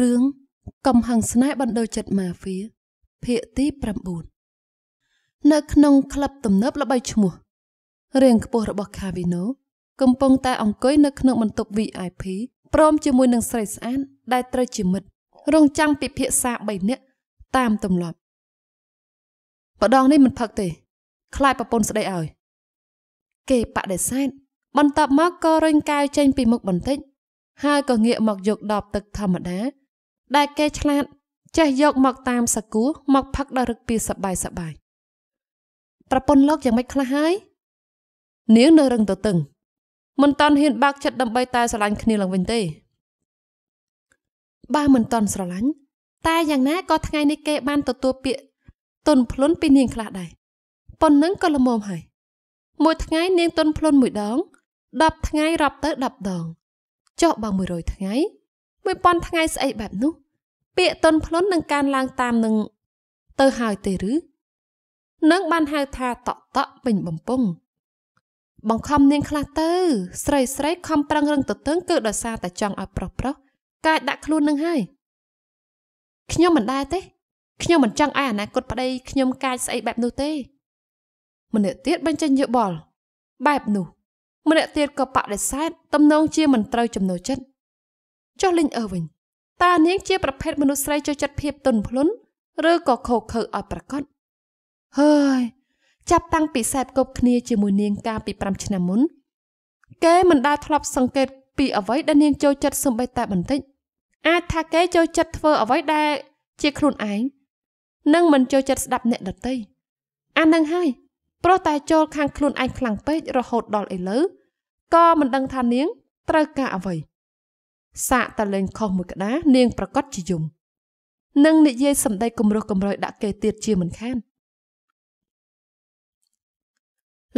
រឿងកំហឹងស្នេហ៍បណ្ដោយចិត្តម៉ាហ្វៀភាគទី9នៅក្នុងក្លឹបទំនើប ល្បីឈ្មោះរាងខ្ពស់របស់ខាវីណូកំពុងតែ អង្គុយនៅក្នុងបន្ទប់ VIP ព្រមជាមួយនឹងស្រីស្អាតដែលត្រូវជាមិត្តរងចាំពិភាក្សា3នាក់តាមទម្លាប់បដងនេះមិនផឹកទេ ខ្លាចប្រពន្ធស្ដីឲ្យគេបដិសេធបន្ទាប់មកក៏រញកាយចេញ ពីមុខបន្តិចហើយក៏ងាកមកយកដបទឹកធម្មតាដែលគេឆ្លាតចេះយកមកតាមសកួរមកផឹកដល់រឹកពីសបាយសបាយប្រពន្ធលោកយ៉ាងម៉េចខ្លះហើយនាងនៅរឹងទៅតឹងមិនតន់ហ៊ានបើកចិត្តដើម្បីតែស្រឡាញ់គ្នាឡើងវិញទេបើមិនតន់ស្រឡាញ់តែយ៉ាងណាក៏ថ្ងៃនេះគេបានទទួលពាក្យទុនភ្លុនពីនាងខ្លះដែរប៉ុណ្ណឹងក៏ល្មមហើយ មួយថ្ងៃនាងទុនភ្លុនមួយដង10ថ្ងៃរាប់ទៅ10ដងចុះបើ100ថ្ងៃ1000ថ្ងៃស្អីបែបនោះ ពាក្យតុនភ្លន់នឹងការឡើងតាមនឹងទៅហើយទេឬនឹងបានហៅថាតក់តក់ពេញបំពង់បង្ខំនាងខ្លះទៅស្រីស្រីខំប្រឹងរឹងទទឹងគឺដោយសារតែចង់ឲ្យប្រុសប្រុសកាយដាក់ខ្លួននឹងហើយខ្ញុំមិនដែរទេខ្ញុំមិនចង់ឲ្យអនាគតប្តីខ្ញុំកាចស្អីបែបនោះទេម្នាក់ទៀតបញ្ចេញយោបល់បែបនោះ ម្នាក់ទៀតក៏បដិសេធទំនងជាមិនត្រូវចំណូលចិត្តចុះលីងអឺវិញតើនាងជាប្រភេទមនុស្សស្រីចូលចិត្តភាពទន់ភ្លន់ឬក៏ខូខើឲ្យប្រកបហើយចាប់តាំងពីសែបគប់គ្នាជាមួយនាងកាលពី5ឆ្នាំមុនគេមិនដែលធ្លាប់សង្កេតពីអ្វីដែលនាងចូលចិត្តសម្បីតែបន្តិចអាចថាគេចូលចិត្តធ្វើ អ្វីដែល ជាខ្លួនឯងនិងមិនចូលចិត្តស្ដាប់អ្នកដទៃអានឹងហើយព្រោះតែចូលខាងខ្លួនឯងខ្លាំងពេករហូតដល់ឥឡូវក៏មិនដឹងថានាងត្រូវការអ្វីសាកតលេងខុសមួយក្តារនាងប្រកាសជាយំនិងនិយាយសម្ដីគំរោះគំរោយដាក់គេទៀតជាមិនខាន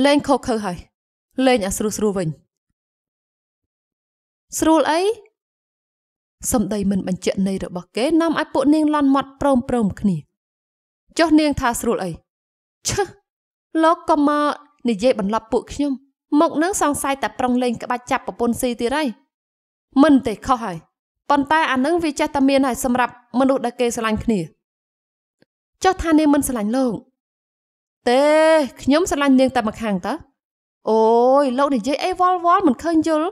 លេងខុសខើហើយលេងអាស្រួលស្រួលវិញស្រួលអីសម្ដីមិនបញ្ជាក់នៃរបស់គេនាំឲ្យពួកនាងលន់មាត់ព្រមព្រមគ្នាចុះនាងថាស្រួលអីឈឹះលោកក៏មកនិយាយបន្លប់ពួកខ្ញុំមកនឹងសង្ស័យតែប្រុងលេងក្បាច់ចាប់ប្រពន្ធស៊ីទៀតហើយមិនទេខុសហើយប៉ុន្តែអានឹងវាចេះតែមានហើយសម្រាប់មនុស្សដែលគេស្រឡាញ់គ្នាចុះថានាងមិនស្រឡាញ់លោកទេខ្ញុំស្រឡាញ់នាងតែម្ខាងតើអូយលោកនិយាយអីវល់វល់មិនឃើញយល់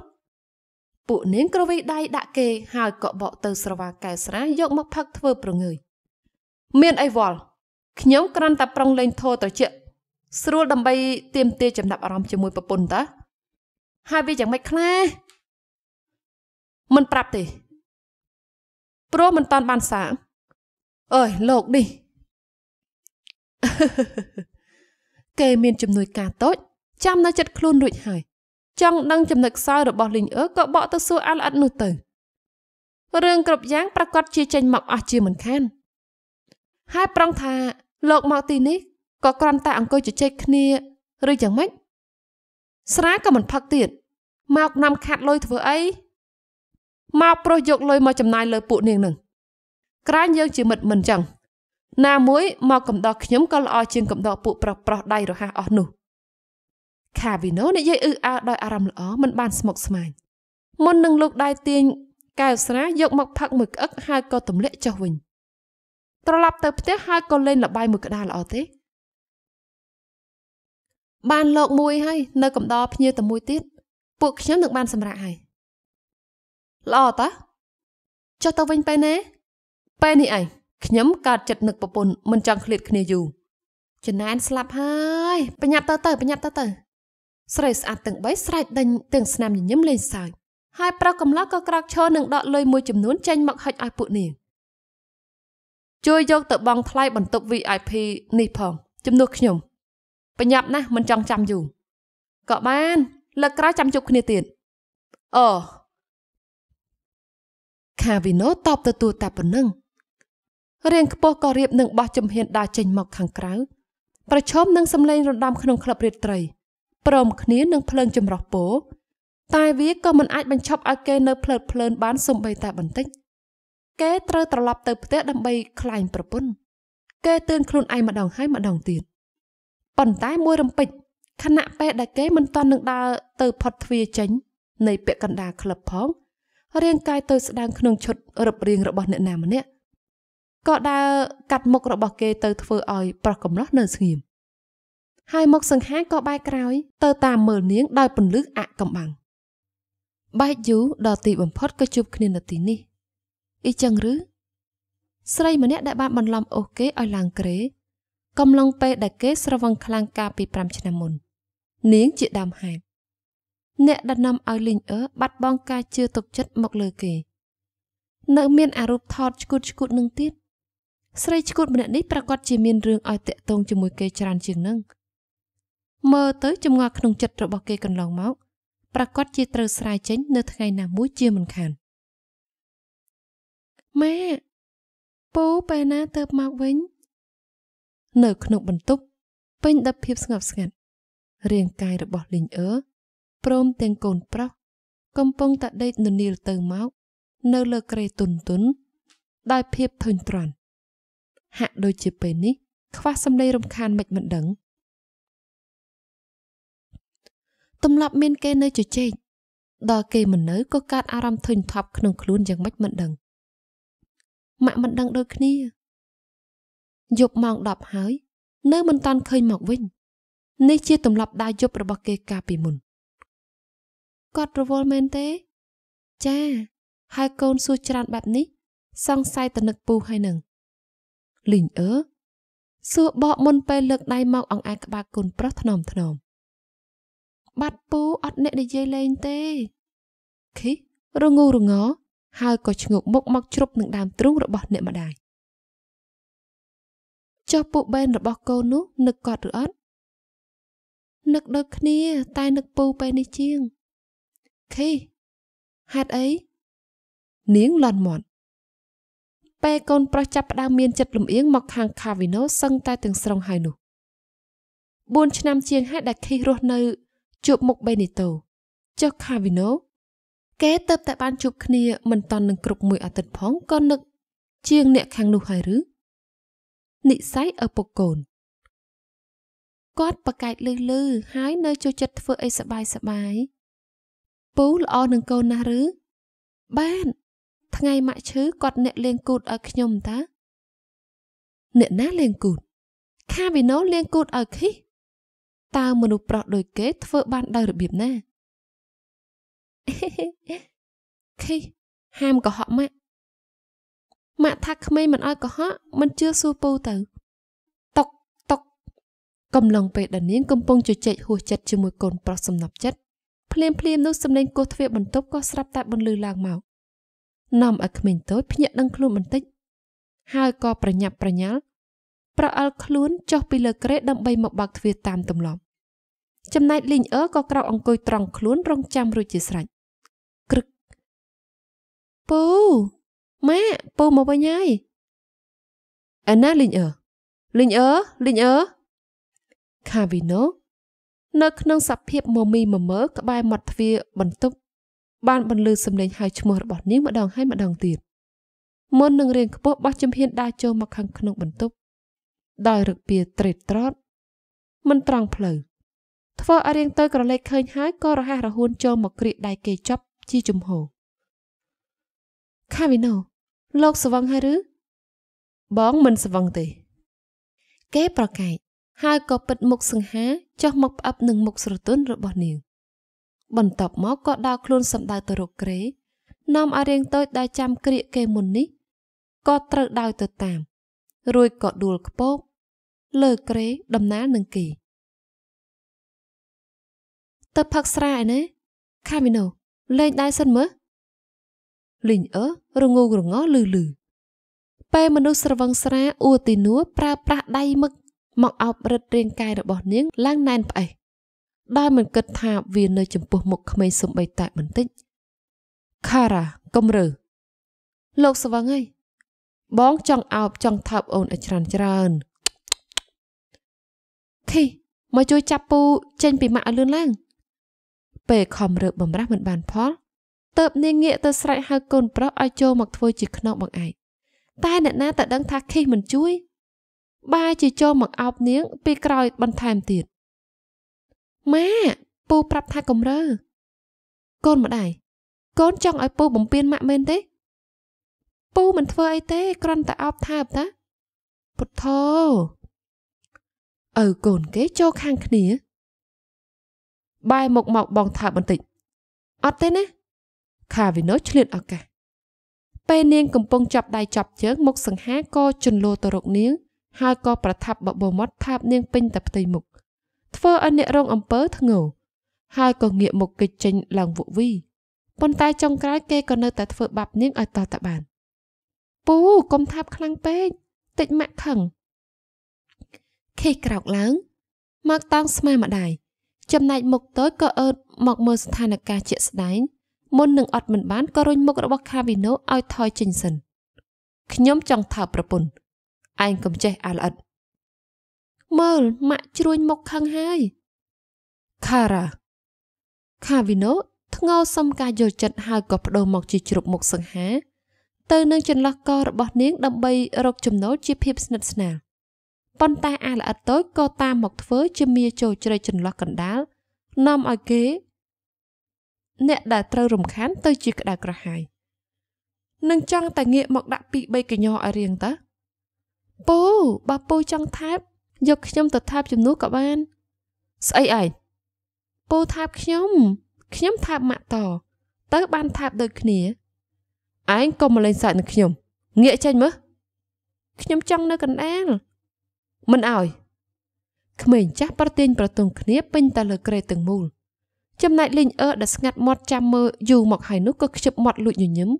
ពួកនាងគ្រវីដៃដាក់គេហើយក៏បកទៅស្រវាកែស្រា យកមកផឹកធ្វើប្រងើយមានអីវល់ខ្ញុំគ្រាន់តែប្រុងលេងធោត្រជាក់ស្រួលដើម្បីទៀមទាចំណាប់អារម្មណ៍ជាមួយប្រពន្ធតើហើយវាយ៉ាងម៉េចខ្លះមិនប្រាប់ទេព្រោះមិនតាន់បានសាកអើយលោកនេះគេមានជំនួយការតូចចាំនៅចិត្តខ្លួនរួចហើយ ចង់ដឹងចំណុចខ្សោយរបស់លីងអឺក៏បកទៅសួរអាល់អិតនោះទៅរឿងគ្រប់យ៉ាងប្រកាសជាចេញមកអស់ជាមិនខាន ហើយប្រងថាលោកមកទីនេះក៏គ្រាន់តែអង្គុយជជែកគ្នា ឬយ៉ាងម៉េចស្រាក៏មិនផឹកទៀតមកនាំខាត់លុយធ្វើអីមកប្រុសយកលុយមកចំណាយលើពួកនាងនឹងក្រាញយើងជាមិត្តមិនចឹងណាមួយមកកំដរខ្ញុំក៏ល្អជាងកំដរពួកប្រុសប្រុសដៃរហ័សអស់នោះ ខាវីណូនិយាយអឺអើដោយអារម្មណ៍ល្អមិនបានស្មុគស្មាញមុននឹងលោកដៃទាញកែវស្រាយក មកផឹកមួយក្អឹកហើយក៏ទម្លាក់ចុះវិញត្រឡប់ទៅផ្ទះហើយក៏លេងល្បែងមួយក្តារល្អទេបានលោកមួយហើយនៅកំដរភ្នៀទៅមួយទៀតពួកខ្ញុំនឹងបានសម្រាកហើយល្អតាចុះទៅវិញពេលណាពេលនេះឯងខ្ញុំកើតចិត្តនឹកប្រពន្ធមិនចង់ឃ្លាតគ្នាយូរចណែនស្លាប់ហើយបញ្ញាប់ទៅទៅបញ្ញាប់ទៅទៅ ស្រីស្អាតទាំង3ស្រែកដេញទាំងស្នាមញញឹមលេងសើចហើយប្រុសកំឡោះក៏ក្រោកឈរនឹងដកលុយមួយចំនួនចេញមកហិចឲ្យពួកនាងជួយយកទៅបងថ្លៃបន្ទប់ VIP នេះផងជំនួសខ្ញុំបញ្ញាប់ណាស់មិនចង់ចាំយូរក៏បានលើកក្រោយចាំជួបគ្នាទៀតអូខាវីណូតបទទួលតែប៉ុណ្្នឹងរៀងខ្ពស់ក៏រៀបនឹងបោះជំហានដើរចេញមកខាងក្រៅប្រឈមនឹងសម្លេងរំដំក្នុងក្លឹបរាត្រីព្រមគ្នានឹងភ្លើងចម្រោះពោតែវាក៏មិនអាចបញ្ឈប់ឲ្យគេនៅភ្លើតភ្លើនបានសូម្បីតែបន្តិចគេត្រូវត្រឡប់ទៅផ្ទះដើម្បីខ្លាញ់ប្រពន្ធគេទឿនខ្លួនឯងម្ដងហើយម្ដងទៀតប៉ុន្តែមួយរំពេចខណៈពេលដែលគេមិនទាន់នឹងដើរទៅផុតទ្វារចេញនៃពាក់កណ្ដាលក្លឹបផងរាងកាយទៅស្ដាងក្នុងឈុតរឹបរាងរបស់អ្នកណាម្នាក់ក៏ដើរកាត់មុខរបស់គេទៅធ្វើឲ្យប្រោះកំណោះនៅស្ងៀមហើយមុខសង្ហាក៏បែកក្រោយទៅតាមមើលនាងដោយពន្លឺអកំបាំងបែកយូរដល់ទីបំផុតក៏ជួបគ្នានៅទីនេះអ៊ីចឹងឬស្រីម្នាក់ដែលបានបន្លំអូសគេឲ្យឡើងក្រេ កំឡុងពេលដែលគេស្រវឹងខ្លាំងកាលពី5ឆ្នាំមុន នាងជាដើមហេតុអ្នកដែលនាំឲ្យលីងអឺបាត់បង់ការជឿទុកចិត្តមកលើគេ នៅមានអារូបថតឈួតឈួតនឹងទៀតស្រីឈួតម្នាក់នេះប្រកាសជាមានរឿងឲ្យតាក់ទងជាមួយគេច្រើនជាងនឹងមើលទៅចម្ងល់ក្នុងចិត្តរបស់គេកន្លងមក ប្រកាសជាត្រូវស្រាយចេញនៅថ្ងៃណាមួយជាមិនខានម៉ែពូពេលណាទៅមកវិញ នៅក្នុងបន្ទប់ពេញដោយភាពស្ងប់ស្ងាត់រាងកាយរបស់លីងអឺព្រមទាំងកូនប្រុសកំពុងតែដេកននីលទៅមកនៅលើក្រេទុនទុនដោយភាពធុញទ្រាន់ហាក់ដូចជាពេលនេះខ្វះសម្លេងរំខានមិនមិនដឹងទំលាប់មានគេនៅជជែកដល់គេមិននៅក៏កើតអារម្មណ៍ធុញថប់ក្នុងខ្លួនយ៉ាងម៉េចមិនដឹងម៉ាក់មិនដឹងដូចគ្នា យប់ម៉ោង10ហើយ នៅមិនតាន់ឃើញមកវិញ នេះជាទម្លាប់ដើរយប់របស់គេកាលពីមុនគាត់រវល់មែនទេ ចា ហើយកូនសួរច្រើនបែបនេះសង្ស័យតនឹកពូហើយនឹងលីងអឺសួរបកមុនពេលលើកដៃមកអង្អែលក្បាលកូនប្រុសថ្នមថ្នមបាត់ពូអត់អ្នកនិយាយលេងទេខីរងូរងរហើយក៏ឈ្ងោកមុខមកជ្រប់នឹងដើមទ្រូងរបស់អ្នកម្ដាយចុះពួកបែនរបស់ កូននោះនឹកគាត់ឬអត់នឹកដូចគ្នា តែ នឹកពូពេលនេះជាងខេហេតុអីនាងលន់មាត់ពេលកូនប្រុសចាប់ផ្ដើមមានចិត្តលំអៀងមកខាងខាវីណូសឹងតែ ទាំងស្រុងហើយនោះ4ឆ្នាំជាងហើយដែលខេរស់នៅជួបមុខបេនីតូចុះខាវីណូគេ ទៅតែបានជួបគ្នាមិនតាន់នឹងគ្រប់មួយអាទិត្យផងក៏នឹកជាងអ្នកខាងនោះហើយឬនិស័យឪពុកកូនគាត់ប្រកែកលឺលឺហើយនៅចូលចិត្តធ្វើអីសបាយសបាយពូល្អនឹងកូនណាស់ឬបានថ្ងៃម៉ាក់ឈឺគាត់អ្នកលេងគូតឲ្យខ្ញុំតាអ្នកណាលេងគូតខាវីណូលេងគូតឲ្យខីតើមនុស្សប្រុសដូចគេធ្វើបានដោយរបៀបណាខីហាមកុហកម៉ាក់ម៉ាក់ថាក្មេងមិនឲ្យកុហកមិនជឿសួរពូទៅតុកតុកកំឡុងពេលដែលនាងកំពុងជជែកហួសចិត្តជាមួយកូនប្រុសសំណប់ចិត្តភ្លាមភ្លាមនោះសំឡេងគោះទ្វារបន្ទប់ក៏ស្រាប់តែបន្លឺឡើងមកនំឲ្យក្មេងតូចភ្ញាក់ដឹងខ្លួនបន្តិចហើយក៏ប្រញាប់ប្រញាល់ប្រអល់ខ្លួនចុះពីលើគ្រែដើម្បីមកបើកទ្វារតាមទម្លាប់ចំណែកលីងអឺក៏ក្រោកអង្គុយត្រង់ខ្លួន រងចាំរួចជាស្រេចគ្រឹកពូម៉ាក់ពូមកវិញហើយអណាលីងអឺលីងអឺលីងអឺខាវីណូនៅក្នុងសភាពមមីមមើ ក្បែរមាត់ទ្វារបន្ទប់បានបន្លឺសំឡេងហៅឈ្មោះរបស់នាងម្ដងហើយម្ដងទៀតមុននឹងរៀងខ្ពស់បោះជំហានដើរចូលមកខាងក្នុងបន្ទប់ដោយរឹកពីត្រេតត្រតមិនត្រង់ផ្លូវធ្វើឲ្យរៀងទៅក្រឡេកឃើញហើយក៏រហ័សរហួនចូលមកក្រៀកដៃគេចាប់ជាជំហរខាវីណូលោកស្វឹងហើយឬបងមិនស្វឹងទេ គេប្រកែកហើយក៏ពិតមុខសង្ហាចុះមកផ្អឹបនឹងមុខស្រទន់របស់នាង បន្ទាប់មកក៏ដើរខ្លួនសម្ដៅទៅរកក្រេនាំឲ្យរៀងតូច ដែលចាំក្រៀកគេមុននេះក៏ត្រូវដើរទៅតាម រួចក៏ដួលខ្ពោបលើក្រេដំណាលនឹងគេទៅផឹកស្រាឯណាខាមីណូលេងដែរសិនមើលលីងអើរងូរងោលឺលឺពេលមនុស្សស្រវឹងស្រាអ៊ូទីនួប្រើប្រាស់ដៃមឹកមកអោបរឹតរាង កាយរបស់នាងឡើងណែនផ្អេសដោយមិនគិតថាវានៅ ចំពោះ មុខក្មេងសំបីតែបន្តិចខារ៉ាកំរើលោកស្វឹងហើយបងចង់អោបចង់ថើបអូនឲ្យច្រើនច្រើនខីមកជួយចាប់ពូចេញ ពីម៉ាក់ឲ្យលឿនឡើង ពេលខំរើបបំរាស់មិនបានផលតើបនាងងាកទៅស្រែកហៅកូនប្រុសឲ្យចូលមកធ្វើជាខ្នងបង្អែកតែអ្នកណាតើដឹងថាខីមិនជួយបែរជាចូលមកអោបនាងពេលក្រោយបន្ថែមទៀតម៉ាពូប្រាប់ថាកំរើកូនម្ដាយកូនចង់ឲ្យពូបំពេញម៉ាក់មែនទេពូមិនធ្វើអីទេគ្រាន់តែអោបថើបតាពុទ្ធោឪកូនគេចូលខាងគ្នាបែរមុខមកបងថើបបន្តិចអត់ទេណាខាវិណូឆ្លៀតឱកាសពេលនាងកំពុងចាប់ដៃចាប់ជើងមុខសង្ហាក៏ជន្លោទៅរកនាងហើយក៏ប្រថាប់បបោមាត់ថាបនាងពេញតែផ្ទៃមុខធ្វើឲ្យអ្នករងអំពើធ្ងោហើយក៏ងាកមុខគេចចេញឡើងវក់វីប៉ុន្តែចុងក្រោយគេក៏នៅតែធ្វើបាបនាងឲ្យតោះតបានពូកុំថាបខ្លាំងពេកតិចម៉ាក់ខឹងខេក្រោកឡើងមកតង់ស្មាម្ដាយចំណែកមុខតូចក៏អើតមកមើលស្ថានភាពជាក់ស្ដែង មុននឹងអត់មិនបានក៏រុញមុខរបស់ខាវីណូឲ្យថយចេញសិនខ្ញុំចង់ថើបប្រពន្ធឯងកុំចេះអាល្អិតមើលម៉ាក់ជ្រួញមុខខឹងហើយខារ៉ាខាវីណូធ្ងោសុំការយល់ចិត្តហើយក៏បដូរមកជាជ្រប់មុខសង្ហា ទៅនឹងចន្លោះករបស់នាងដើម្បីរកចំណូលជាភាពស្និទ្ធស្នាលប៉ុន្តែអាល្អិតតូចក៏តាមមកធ្វើជាមាចូលជ្រែកចន្លោះកណ្ដាលនាំឲ្យគេ អ្នកដែលត្រូវរំខានទៅជាក្តៅក្រហាយនឹងចង់តែងាកមកដាក់ពីបីកញ្ញោឲ្យរៀងតាពូបើពូចង់ថែបយក ខ្ញុំទៅថែបជំនួសក៏បានស្អីឯងពូថែបខ្ញុំខ្ញុំថែបម៉ាក់តទៅបានថែបដូចគ្នាឯងកុំមកលេងសើចនឹងខ្ញុំងាកចេញមើលខ្ញុំចង់នៅកណ្ដាលមិនអោយក្មេងចាស់ប្រទាញប្រទងគ្នាពេញតែលើក្រេទាំងមូលចំណែកលីងអឺដែលស្ងាត់មាត់ចាំមើលយូរមកហើយនោះក៏ខ្ជិបមាត់លួចញញឹម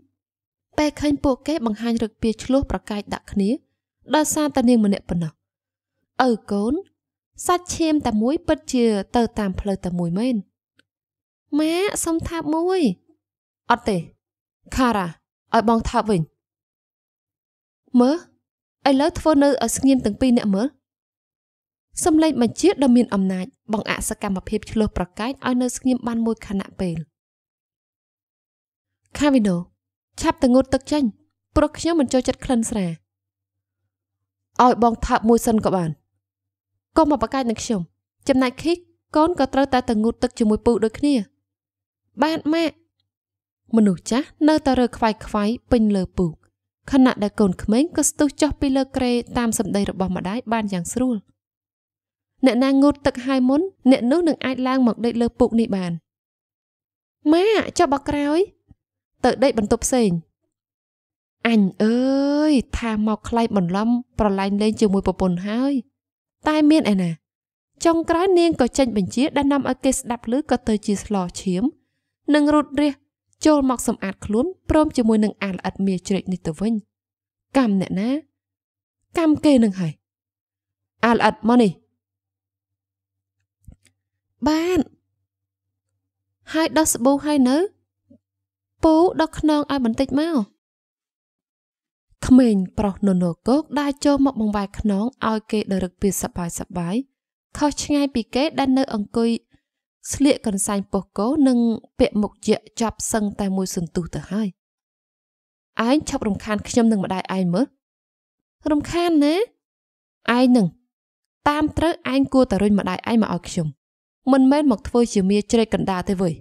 ពេលឃើញពួកគេបង្ហាញរឹកពីឆ្លោះប្រកែកដាក់គ្នាដោយសារតែនាងម្នាក់ប៉ុណ្ណោះឪកូនសាច់ឈាមតែមួយពិតជាទៅតាមផ្លូវតែមួយមែនម៉ាសុំថាបមួយអត់ទេខារ៉ាឲ្យបងថាបវិញ មើឥឡូវធ្វើនៅឲ្យស្ងៀមទាំងពីរអ្នកមើលសំឡេងបញ្ជាដ៏មានអំណាចបង្អាក់សកម្មភាពឆ្លោះប្រកែកឲ្យនៅស្ងៀមបានមួយខណៈពេលខាវីណូឆាប់ទៅងូតទឹកចេញព្រោះខ្ញុំមិនចូលចិត្តក្លិនស្រាឲ្យបងថើបមួយសិនក៏បានកុំមកបកាច់នឹងខ្ញុំ ចំណែកឃីកូនក៏ត្រូវតែទៅងូតទឹកជាមួយពូដូចគ្នាបាទម៉ាក់មនុស្សចាស់នៅតែរើខ្វាយខ្វាយពេញលើពូខណៈដែលកូនក្មេងក៏ស្ទុះចុះពីលើក្រេតាមសម្ដីរបស់ម្ដាយបានយ៉ាងស្រួលអ្នកណាងូតទឹកហើយមុនអ្នកនោះនឹងអាចឡើងមកដេកលើពុកនេះបានម៉ាចុះបកក្រោយទៅដេកបន្ទប់ផ្សេងអញអើយយថាមកខ្លៃបន្លំប្រឡែងលេងជាមួយប្រពន្ធហើយ តែមានឯណាចុងក្រោយនាងក៏ចេញបញ្ជាដែលនាំឲ្យគេស្ដាប់ឮក៏ទៅជាស្លឈាម និងរត់រះចូលមកសម្អាតខ្លួនព្រមជាមួយនឹងអាល្អិតមាជ្រេចនេះទៅវិញកម្មអ្នកណា កម្មគេនឹងហើយអាល្អិតមកនេះបានហើយដោះស្បូហើយនៅ ពូដោះខ្នងឲ្យបន្តិចមកក្មេងប្រុសននោគកដើរចូលមកបង្វែរខ្នងឲ្យគេដរឹកពីសបាយសបាយខុសឆ្ងាយពីគេ ដែលនៅ អង្គុយស្លៀកកន្សែងពុះគោនិងពាក់មុខយៈចាប់សឹងតែមួយសន្ទុះទៅហើយឯងឈប់រំខានខ្ញុំនឹងម្ដាយឯងមើលរំខានណាឯងនឹងតាមត្រូវឯងគួរតែរុញម្ដាយឯងមកឲ្យខ្ញុំមិនមែនមកធ្វើជាមាជ្រែកកណ្ដាលទេវើយ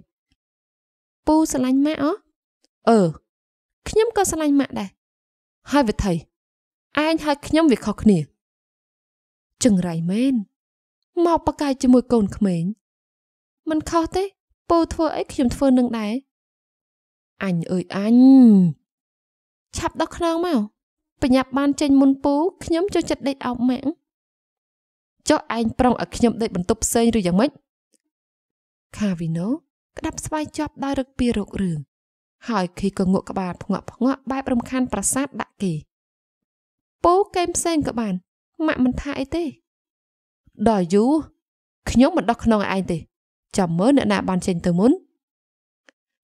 ពូស្រឡាញ់ម៉ាក់អូអឺខ្ញុំក៏ស្រឡាញ់ម៉ាក់ដែរហើយវិថីឯងហើយខ្ញុំវាខុសគ្នាចង្រៃមែនមកបកាយជាមួយកូនក្មេងមិនខុសទេពូធ្វើអីខ្ញុំធ្វើនឹងដែរអញអើយអញឆាប់ដល់ខ្នងមកបញ្ញាប់បានចេញមុនពូខ្ញុំចូលចិត្តដេកអោបម៉ាក់ចុះឯងប្រុងឲ្យខ្ញុំដេកបន្ទប់ផ្សេងឬយ៉ាងម៉េចខាវីណូក្តាប់ស្វាយជាប់ដោយរឹកពីរោគរឿងហើយឃីក៏ងក់ក្បាលផ្ងក់ផ្ងក់បែបរំខានប្រាសាទដាក់គេពូកែមផ្សេងក៏បានម៉ាក់មិនថាអីទេដល់យូខ្ញុំមិនដោះក្នុងឯឯងទេចាំមើលអ្នកណាបានចេញទៅមុន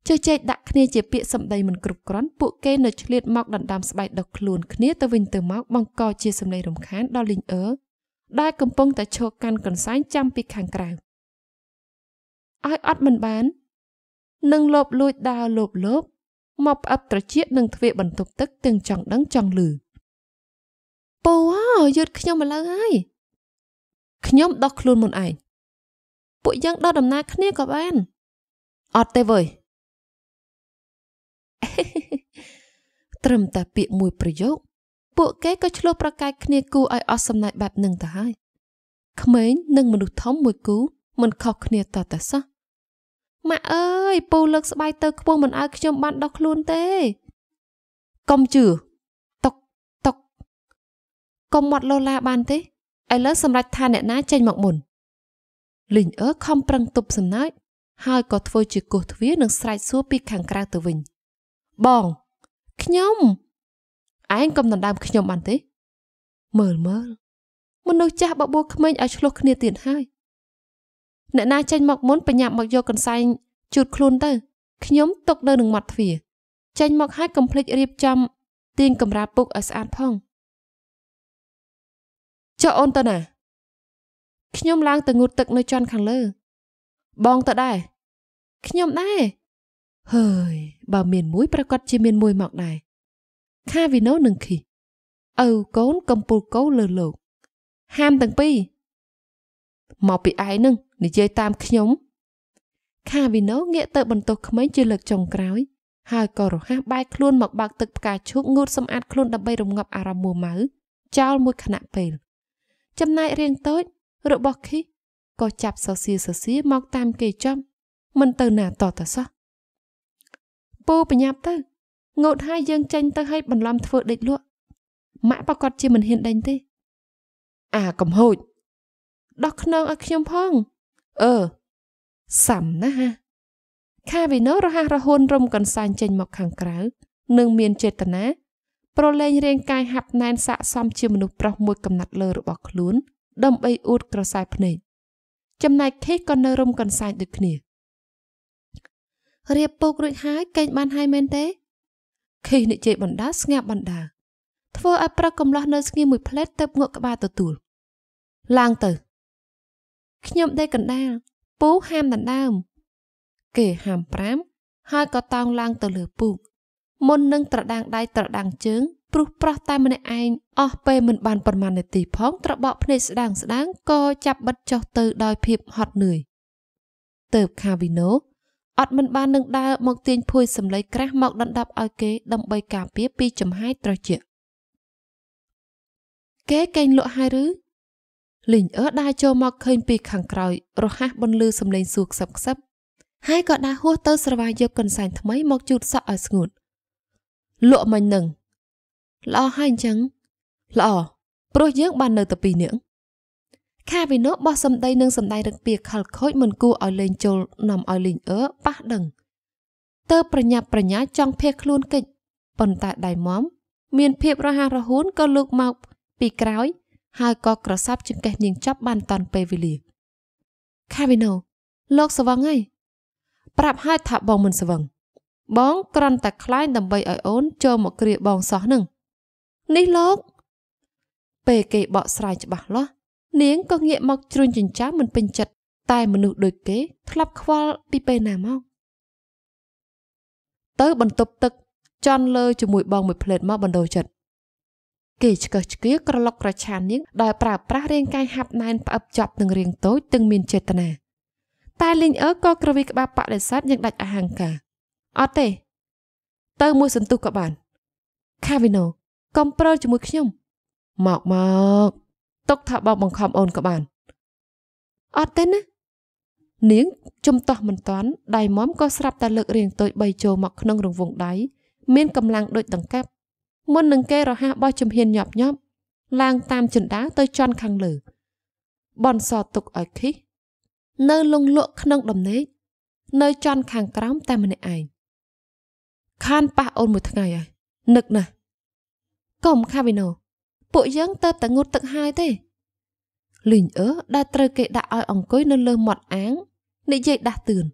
ជជែកដាក់គ្នាជាពាក្យសម្ដីមិនគ្រប់គ្រាន់ពួកគេនៅឆ្លៀតមកដណ្ដើមស្បែកដុសខ្លួនគ្នាទៅវិញទៅមក បង្កជាសម្លេងរំខានដល់លីងអឺដែលកំពុង តែឈរកាន់កន្សែងចាំពីខាងក្រៅឲ្យអត់មិនបាននិងលបលួចដើរលបលបមកផ្អឹបត្រចៀកនិងទ្វាបន្ទប់ទឹកទាំងចង់ដឹងចង់ឮពូអើយឺតខ្ញុំឥឡូវហើយខ្ញុំដោះខ្លួនមុនឯងពួកយើងដោះដំណើរគ្នាក៏បានអត់ទេវើយត្រឹមតែពាក្យមួយប្រយោគពួកគេក៏ឆ្លោះប្រកែកគ្នាគូឲ្យអស់សំណើចបែបនឹងទៅហើយក្មេងនិង មនុស្សធំមួយគូមិនខុសគ្នាតតែសោះម៉ាក់អើយពូលើកស្បែកទៅខ្ពស់មិនឲ្យខ្ញុំបានដោះខ្លួនទេកុំជឿតុកតុកកុំមាត់លោឡាបានទេឥឡូវសម្រាប់ថាអ្នកណាចេញមកមុនលីងអឺខំប្រឹងទប់សំណើចហើយក៏ធ្វើជាគោះទ្វារនិងស្រែកសួរពីខាងក្រៅទៅវិញបងខ្ញុំឯងកុំដណ្ដើមខ្ញុំបានទេមើលមើលមនុស្សចាស់បបួលក្មេងឲ្យឆ្លោះគ្នាទៀតហើយអ្នកណាចេញមកមុនបញ្ញាប់មកយកកន្សែងជូតខ្លួនទៅខ្ញុំຕົកនៅនឹងមាត់ទ្វារចេញមកហើយកំភ្លេចរៀបចំទាញកំរាពុកឲ្យស្អាតផងចុះអូនទៅណាខ្ញុំឡើងទៅងូតទឹក នៅជាន់ខាងលើ បងទៅដែរខ្ញុំដែរហើយបើមានមួយប្រកាសជាមានមួយមកដែរខាវីណូនឹងខីអូកូន កំពូលកោលើលោក ហាមទាំងពីរមកពីឯនឹងនិយាយតាមខ្ញុំខាវីណូងាកទៅបន្ទោសក្មេងជាលើកចុងក្រោយ ហើយក៏រហ័សបែកខ្លួនមកបើកទឹកផ្កាឈូកងូតសម្អាតខ្លួនដើម្បីរងាប់អារម្មណ៍មួម៉ៅចោលមួយខណៈពេល ចំណែករៀងតូចរបស់ខីក៏ចាប់សសៀសសៀមកតាមគេចំមិនទៅណាតតសោះពូបញ្ញាប់ទៅងូតហើយយើងចេញទៅឲ្យបន្លំធ្វើដេកលក់ម៉ាក់ប្រកាសជាមិនហ៊ានដេញទេ អាកំហូចដោះខ្នងឲ្យខ្ញុំផងអឺសំណាស់ហាខាវិណូរហ័សរហូនរំកន្សែងចេញមកខាងក្រៅនិងមានចេតនាប្រឡែងរាងកាយហាប់ណែនស័កសមជាមនុស្សប្រុសមួយ កំណាត់លើរបស់ខ្លួនដើម្បីអួតក្រសែភ្នែកចំណែកខេសក៏នៅរំកន្សែងដូចគ្នារៀបពុករួចហើយកេងបានហើយមែនទេខេសនិយាយបណ្ដាស្ងាប់បណ្ដាធ្វើឲ្យប្រុសកំឡោះនៅស្ងៀមមួយផ្លែតទៅងក់ក្បាលទទួលឡើងទៅខ្ញុំដេកកណ្ដាលពូហាមដណ្ដើម គេហាម5ហើយក៏តោងឡើងទៅលើពូកមុននឹងត្រដាងដៃត្រដាងជើងព្រោះប្រោះតែម្នាក់ឯងអស់ពេលមិនបានប្រមាណនាទីផងត្របកភ្នែកស្ដាងស្ដាងក៏ចាប់បិទចុះទៅដោយភាពហត់នឿយទៅខាវីណូអត់មិនបាននឹងដើរមកទាញភួយសម្លេងក្រាស់មកដណ្ដប់ឲ្យគេ ដើម្បីការពារពីចំហាយត្រជាក់គេកេងលក់ហើយឬលីងអឺដើរចូលមកឃើញពីខាងក្រោយរហ័សបន្លឺសំឡេងសួរខ្សឹបខ្សឹបហើយក៏ដើរហួសទៅស្រវាយយកកន្សែងថ្មីមកជូតសក់ឲ្យស្ងួតលក់មិញនឹងល្អហើយអញ្ចឹងល្អព្រោះយើងបាននៅតែពីរនាក់ខាវិណូបោះសម្ដីនឹងសម្ដែងរឹកពីខលខូចមិនគួរឲ្យលេងចូលនាំឲ្យលីងអឺប៉ះដឹងតើប្រញាប់ប្រញាល់ចង់ភៀសខ្លួនកិច្ចប៉ុន្តែដៃមមមានភាពរហ័សរហួនក៏លូកមកពីក្រោយហើយក៏ក្រសាប់ចង្កេះនាងចប់បានតាន់ពេលវេលាខាវីណូលោកស្វឹងហើយប្រាប់ហើយថាបងមិនស្វឹងបងក្រន់តែខ្លាញ់ដើម្បីឲ្យអូនចូលមកគ្រាបងសោះនឹងនេះលោក ពេលគេបកស្រាយច្បាស់លាស់នាងក៏ងាកមកជ្រុញចិញ្ចើមមិនពេញចិត្តតែមនុស្សដូចគេធ្លាប់ខ្វល់ពីពេលណាមកទៅបន្ទប់ទឹក ចន់លើជាមួយ បងមួយផ្លែតមកបណ្ដោចិត្តគេឆ្កឹះឆ្កៀក្រឡុកក្រឆាននាងដោយប្រើប្រាស់រាងកាយហាប់ណែនផ្អឹបជាប់នឹងរាងតូចទាំងមានចេតនាតែលីងអើក៏ក្រវីក្បាលបដិសេធយ៉ាងដាច់អហង្ការអត់ទេ ទៅមួយសន្ទុះក៏បានខាវីណូកុំព្រើជាមួយខ្ញុំ មកមកទុកថាបោកបង្ខំអូនក៏បានអត់ទេណានាងជំទាស់មិនតាន់ដៃមុំក៏ស្រាប់តែលើករាងតូចបីចូលមកក្នុងរង្វង់ដៃមានកម្លាំងដូចដង្កាប់មុននឹងគេរហ័សបោះជំហានញាប់ញាប់ឡើងតាមជណ្ដាទៅជន់ខាងលើ បនសទុកឲ្យខិះនៅលងលក់ក្នុងដំណេកនៅជន់ខាងក្រោមតែម្នាក់ឯងខានប៉ះអូនមួយថ្ងៃហើយនឹកណាស់កុំខាវីណូពួកយើងទៅតែងូតទឹកហើយទេលីងអឺដែលត្រូវគេដាក់ឲ្យអង្គុយនៅលើមាត់អាងនិយាយដាស់តឿន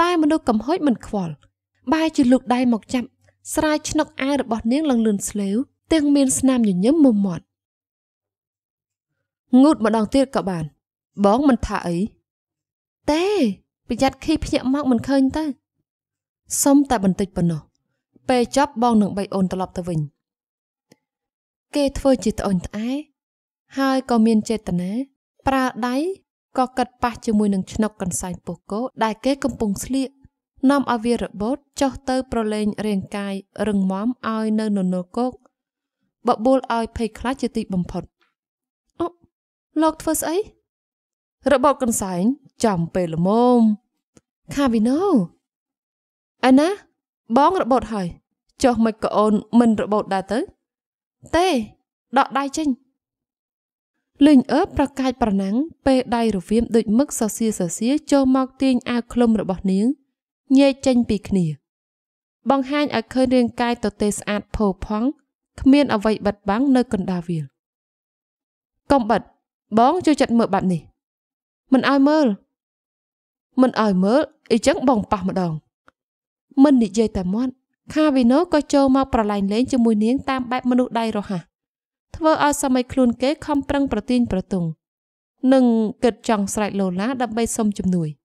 តែមនុស្សកំហុចមិនខ្វល់បែរជាលោកដៃមកចាប់ស្រាយឆ្នុកអាវរបស់នាងឡើងលឿនស្លេវទាំងមានស្នាមញញឹមមុំមាត់ងូតម្ដងទៀតក៏បាន បងមិនថាអីទេប្រយ័ត្នខីភ្ញាក់មកមិនឃើញទៅសុំតែបន្តិចប៉ុណ្ណោះពេលចប់បងនឹងបីអូនត្រឡប់ទៅវិញគេធ្វើជាត្អូញត្អែហើយក៏មានចេតនាប្រើដៃក៏កាត់ប៉ះជាមួយនឹងឆ្នុកកន្សែងពោះគោដែលគេកំពុងស្លៀកនាំឲ្យវារបូតចុះទៅប្រឡែងរាងកាយរឹងមាំឲ្យនៅននោគកបបួលឲ្យភ័យខ្លាចជាទីបំផុតអូលោកធ្វើស្អីរបបកន្សែងចំពេលល្មមខាវីណូអីណាបងរបត់ហើយចុះមិនក៏អូន មិនរបត់ដែរទៅទេដកដៃចេញលីងអើប្រកាយប្រណាំង ពេលដៃរវៀមដូចមឹកសសៀសសៀចូលមកទាញអាវឃ្លុំរបស់នាងញែកចេញពីគ្នា បង្ហាញឲ្យឃើញរាងកាយទទេស្អាតផូរផង់គ្មាន អ្វីបិទបាំងនៅកណ្ដាលវាលកុំបិទបងជួយចិត្តមើលបែបនេះមិនឲ្យមើលមិនឲ្យមើលអីចឹងបងប៉ះម្ដង មិននិយាយតែមាត់ ខាវីណូក៏ចូលមកប្រឡែងលេងជាមួយនាង តាមបែបមនុស្សដៃរហ័សធ្វើឲ្យសម័យខ្លួនគេខំប្រឹងប្រទាញប្រទង់និងគិតចង់ស្រែកលោឡាដើម្បីសុំជំនួយ។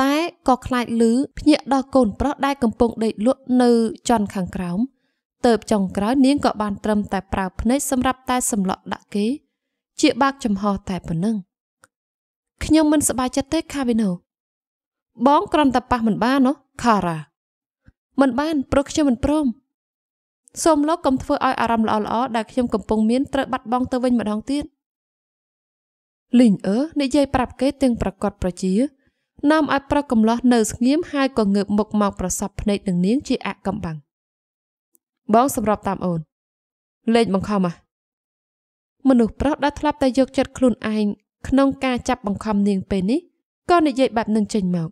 តែក៏ខ្លាចឮភ្ញាក់ដល់កូនប្រុសដែលកំពុងដេកលក់នៅជន់ខាងក្រោមទៅបចុងក្រោយនាងក៏បានត្រឹមតែប្រើភ្នែកសម្រាប់តែ សម្លក់ដាក់គេ ជាបាក់ចំហតែប៉ុណ្ណឹងខ្ញុំមិនសប្បាយចិត្តទេខាវីណូបងគ្រាន់តែប៉ះមិនបានណោះខារ៉ាមិនបានព្រោះខ្ញុំមិនព្រមសូមលោកកុំធ្វើឲ្យអារម្មណ៍ល្អៗដែលខ្ញុំកំពុងមានត្រូវបាត់បង់ទៅវិញម្ដងទៀតលីងអឺនិយាយប្រាប់គេទាំងប្រកបប្រជានាំឲ្យប្រុសកំលោះនៅ ស្ងៀមហើយក៏ងើបមុខមកប្រសពភ្នែកនឹងនាងជាអកំបាំងបងសម្រាប់តាមអូន លេចបង្ខំអាមនុស្សប្រុសដែលធ្លាប់តែយកចិត្តខ្លួនឯងក្នុងការចាប់បង្ខំនាងពេលនេះក៏និយាយបែបនឹងចេញមក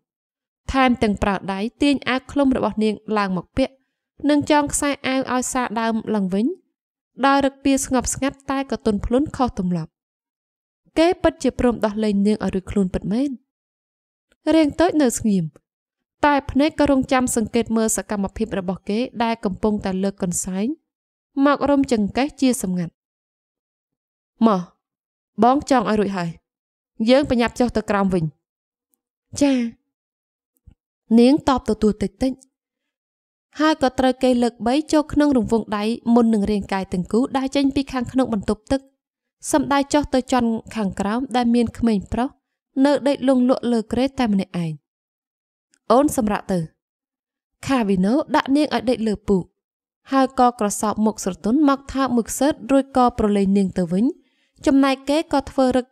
ថែមទាំងប្រើដៃទាញអាវឃ្លុំរបស់នាង ឡើងមកពាក់និងចងខ្សែអាវឲ្យសារដើមឡើងវិញដោយរឹកពីស្ងប់ស្ងាត់តែក៏ទន់ភ្លន់ខុសទម្លាប់ គេពិតជាព្រមដោះលែងនាងឲ្យរួចខ្លួនពិតមែន។រៀងតូចនៅស្ងៀមតែភ្នែកក៏រងចាំសង្កេតមើលសកម្មភាពរបស់គេដែលកំពុងតែលើកកន្សែងមករំចង្កេះជាសម្ងាត់មកបងចង់ឲ្យរួចហើយយើងប្រញាប់ចុះទៅក្រោមវិញចានាងតបទទួលតិចតិចហើយក៏ត្រូវគេលើក3ចូលក្នុងរង្វង់ដៃមុននឹងរាងកាយទាំងគូដែលចេញពីខាងក្នុងបន្ទប់ទឹក សម្ដៅចុះទៅចន់ខាងក្រោមដែលមានក្មេងប្រុសនៅដេកលង់លក់លើក្រេតតែម្នាក់ឯងអូនសម្រាប់ទៅ ខាវីណូដាក់នាងឲ្យដេកលើពូកហើយក៏ក្រសោបមុខស្រទន់មកថើបមួយខ្សឹតរួចក៏ប្រឡែងនាងទៅវិញចំណែកគេក៏ធ្វើរឹក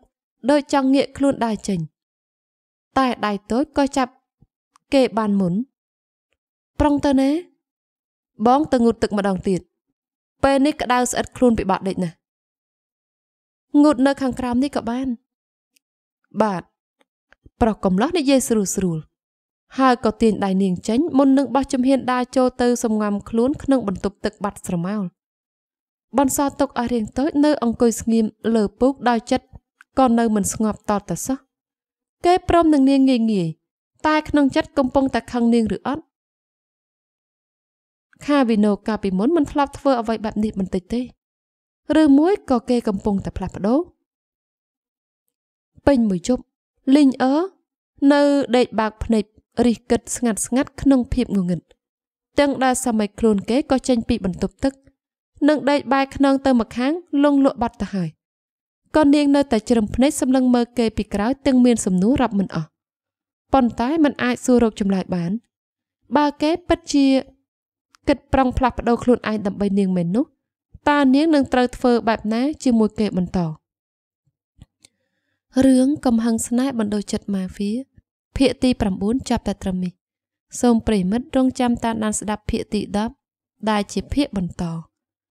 ដោយចង់ងាក ខ្លួនដើរចេញ តែដៃតូចក៏ចាប់គេបានមុន ប្រុងទៅណាបងទៅងូតទឹកម្ដងទៀត ពេលនេះក្ដៅស្អិតខ្លួន ពិបាកដេកណាស់ងូតនៅខាងក្រោមនេះក៏បានបាទប្រុសកំឡោះនិយាយស្រួលស្រួលហើយក៏ទាញដៃនាងចេញមុននឹងបោះជំហានដើរចូលទៅសម្ងំខ្លួនក្នុងបន្ទប់ទឹកបាត់ស្រមោលបន្សល់ទុកឲ្យរៀងតូច នៅ អង្គុយស្ងៀមលើពូកដោយចិត្តក៏នៅមិនស្ងប់តតទៅសោះគេព្រមនឹងនាងងាយងាយតែ ក្នុងចិត្តកំពុងតែខឹងនាងឬអត់ខាវិណូកាលពីមុនមិនធ្លាប់ធ្វើអ្វីបែបនេះបន្តិចទេ ឬមួយក៏គេកំពុងតែផ្លាស់ប្ដូរពេញមួយជប់លីងអឺនៅដេកបាក់ភ្នែករិះគិតស្ងាត់ស្ងាត់ក្នុងភាពងងឹតទាំងដែលសម័យខ្លួនគេក៏ចេញពីបន្ទប់ទឹកនិងដេកបែរខ្នងទៅម្ខាងលងលក់បាត់ទៅហើយក៏នាងនៅតែជ្រឹមភ្នែកសម្លឹងមើលគេពីក្រោយទាំងមានសំណួររាប់មិនអស់ប៉ុន្តែมันអាចសួររកចម្លើយបាន បើគេពិតជាគិតប្រឹងផ្លាស់ប្ដូរខ្លួនឯងដើម្បីនាងមែននោះតើនាងនឹងត្រូវធ្វើបែបណាជាមួយគេបន្ត។រឿងកំហឹងស្នេហ៍បណ្ដោះចិត្តម៉ាហ្វីភាគទី9ចាប់តែត្រឹមនេះសូមប្រិមិត្តរងចាំតាមដានស្ដាប់ភាគទី10ដែលជាភាគបន្ត។